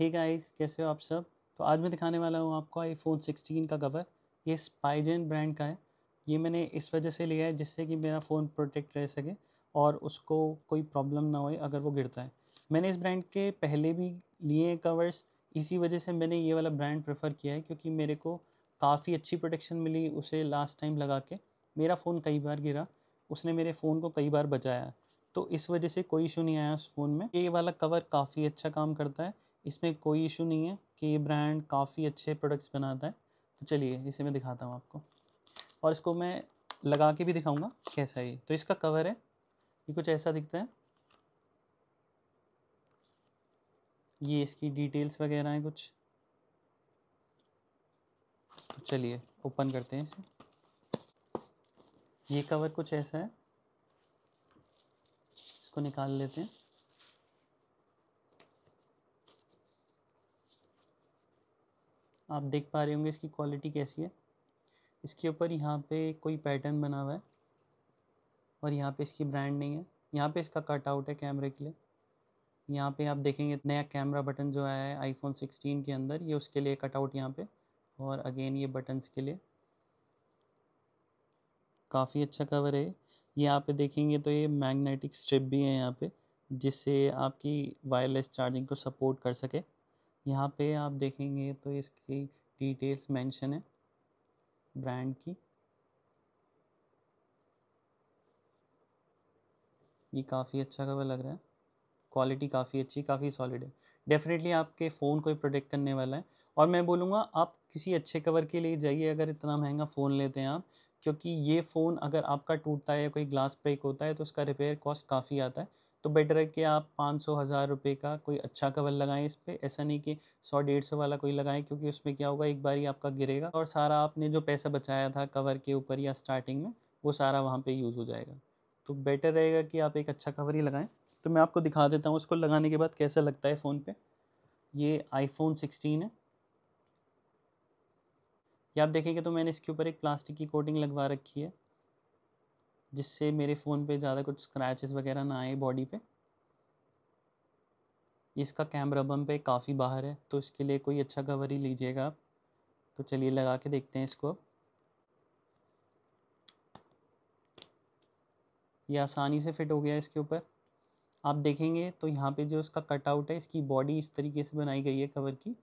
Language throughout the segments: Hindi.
हे गाइस कैसे हो आप सब तो आज मैं दिखाने वाला हूँ आपको आईफोन 16 का कवर ये स्पाइजन ब्रांड का है ये मैंने इस वजह से लिया है जिससे कि मेरा फ़ोन प्रोटेक्ट रह सके और उसको कोई प्रॉब्लम ना हो अगर वो गिरता है मैंने इस ब्रांड के पहले भी लिए हैं कवर्स इसी वजह से मैंने ये वाला ब्रांड प्रेफर किया है क्योंकि मेरे को काफ़ी अच्छी प्रोटेक्शन मिली उसे लास्ट टाइम लगा के मेरा फ़ोन कई बार गिरा उसने मेरे फ़ोन को कई बार बचाया तो इस वजह से कोई इशू नहीं आया उस फ़ोन में ये वाला कवर काफ़ी अच्छा काम करता है इसमें कोई इशू नहीं है कि ये ब्रांड काफ़ी अच्छे प्रोडक्ट्स बनाता है तो चलिए इसे मैं दिखाता हूँ आपको और इसको मैं लगा के भी दिखाऊँगा कैसा है तो इसका कवर है ये कुछ ऐसा दिखता है ये इसकी डिटेल्स वगैरह हैं कुछ तो चलिए ओपन करते हैं इसे ये कवर कुछ ऐसा है इसको निकाल लेते हैं आप देख पा रहे होंगे इसकी क्वालिटी कैसी है इसके ऊपर यहाँ पे कोई पैटर्न बना हुआ है और यहाँ पे इसकी ब्रांड नहीं है यहाँ पे इसका कटआउट है कैमरे के लिए यहाँ पे आप देखेंगे नया कैमरा बटन जो आया है आईफोन 16 के अंदर ये उसके लिए कटआउट यहाँ पे और अगेन ये बटन्स के लिए काफ़ी अच्छा कवर है ये यहाँ देखेंगे तो ये मैग्नेटिक स्ट्रिप भी है यहाँ पर जिससे आपकी वायरलेस चार्जिंग को सपोर्ट कर सके यहाँ पे आप देखेंगे तो इसकी डिटेल्स मेंशन है ब्रांड की ये काफ़ी अच्छा कवर लग रहा है क्वालिटी काफ़ी अच्छी काफ़ी सॉलिड है डेफिनेटली आपके फ़ोन को ही प्रोटेक्ट करने वाला है और मैं बोलूँगा आप किसी अच्छे कवर के लिए जाइए अगर इतना महंगा फ़ोन लेते हैं आप क्योंकि ये फ़ोन अगर आपका टूटता है या कोई ग्लास ब्रेक होता है तो उसका रिपेयर कॉस्ट काफ़ी आता है तो बेटर है कि आप पाँच सौ हज़ार रुपये का कोई अच्छा कवर लगाएं इस पर ऐसा नहीं कि सौ डेढ़ सौ वाला कोई लगाएं क्योंकि उसमें क्या होगा एक बार ही आपका गिरेगा और सारा आपने जो पैसा बचाया था कवर के ऊपर या स्टार्टिंग में वो सारा वहाँ पर यूज़ हो जाएगा तो बेटर रहेगा कि आप एक अच्छा कवर ही लगाएँ तो मैं आपको दिखा देता हूँ उसको लगाने के बाद कैसा लगता है फ़ोन पे ये आईफोन 16 है या आप देखेंगे तो मैंने इसके ऊपर एक प्लास्टिक की कोटिंग लगवा रखी है जिससे मेरे फ़ोन पे ज़्यादा कुछ स्क्रैचेस वगैरह ना आए बॉडी पे इसका कैमरा बम पे काफ़ी बाहर है तो इसके लिए कोई अच्छा कवर ही लीजिएगा आप तो चलिए लगा के देखते हैं इसको ये आसानी से फिट हो गया इसके ऊपर आप देखेंगे तो यहाँ पे जो इसका कटआउट है इसकी बॉडी इस तरीके से बनाई गई है कवर की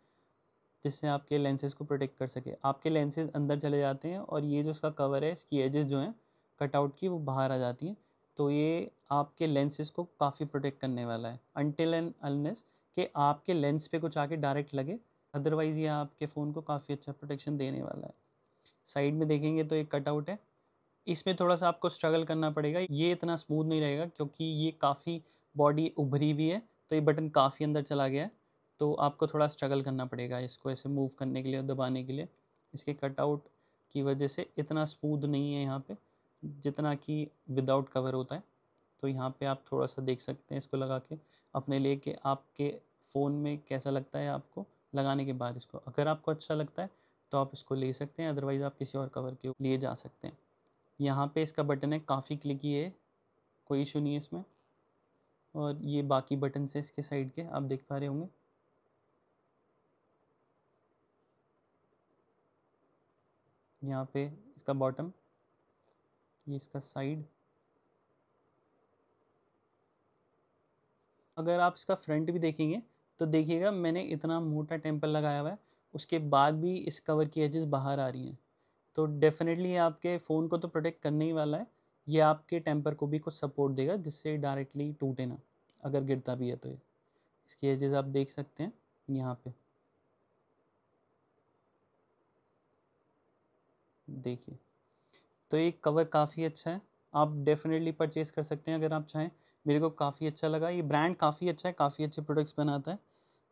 जिससे आपके लेंसेज को प्रोटेक्ट कर सके आपके लेंसेज अंदर चले जाते हैं और ये जो इसका कवर है इसकी एजेस जो हैं कटआउट की वो बाहर आ जाती हैं तो ये आपके लेंसेज को काफ़ी प्रोटेक्ट करने वाला है अनटिल एंड अलनेस कि आपके लेंस पे कुछ आके डायरेक्ट लगे अदरवाइज़ ये आपके फ़ोन को काफ़ी अच्छा प्रोटेक्शन देने वाला है साइड में देखेंगे तो एक कटआउट है इसमें थोड़ा सा आपको स्ट्रगल करना पड़ेगा ये इतना स्मूथ नहीं रहेगा क्योंकि ये काफ़ी बॉडी उभरी हुई है तो ये बटन काफ़ी अंदर चला गया है तो आपको थोड़ा स्ट्रगल करना पड़ेगा इसको ऐसे मूव करने के लिए और दबाने के लिए इसके कटआउट की वजह से इतना स्मूद नहीं है यहाँ पर जितना कि विदाउट कवर होता है तो यहाँ पे आप थोड़ा सा देख सकते हैं इसको लगा के अपने ले के आपके फ़ोन में कैसा लगता है आपको लगाने के बाद इसको अगर आपको अच्छा लगता है तो आप इसको ले सकते हैं अदरवाइज़ आप किसी और कवर के लिए जा सकते हैं यहाँ पे इसका बटन है काफ़ी क्लिकी है कोई इशू नहीं है इसमें और ये बाकी बटन से इसके साइड के आप देख पा रहे होंगे यहाँ पे इसका बॉटम ये इसका साइड अगर आप इसका फ्रंट भी देखेंगे तो देखिएगा मैंने इतना मोटा टेम्पल लगाया हुआ है उसके बाद भी इस कवर की एजेस बाहर आ रही हैं तो डेफिनेटली आपके फ़ोन को तो प्रोटेक्ट करने ही वाला है ये आपके टेम्पर को भी कुछ सपोर्ट देगा जिससे डायरेक्टली टूटे ना अगर गिरता भी है तो ये इसकी एजेस आप देख सकते हैं यहाँ पे देखिए तो ये कवर काफ़ी अच्छा है आप डेफिनेटली परचेज़ कर सकते हैं अगर आप चाहें मेरे को काफ़ी अच्छा लगा ये ब्रांड काफ़ी अच्छा है काफ़ी अच्छे प्रोडक्ट्स बनाता है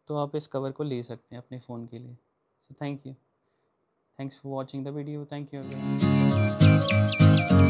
तो आप इस कवर को ले सकते हैं अपने फ़ोन के लिए so thank you thanks for watching the video thank you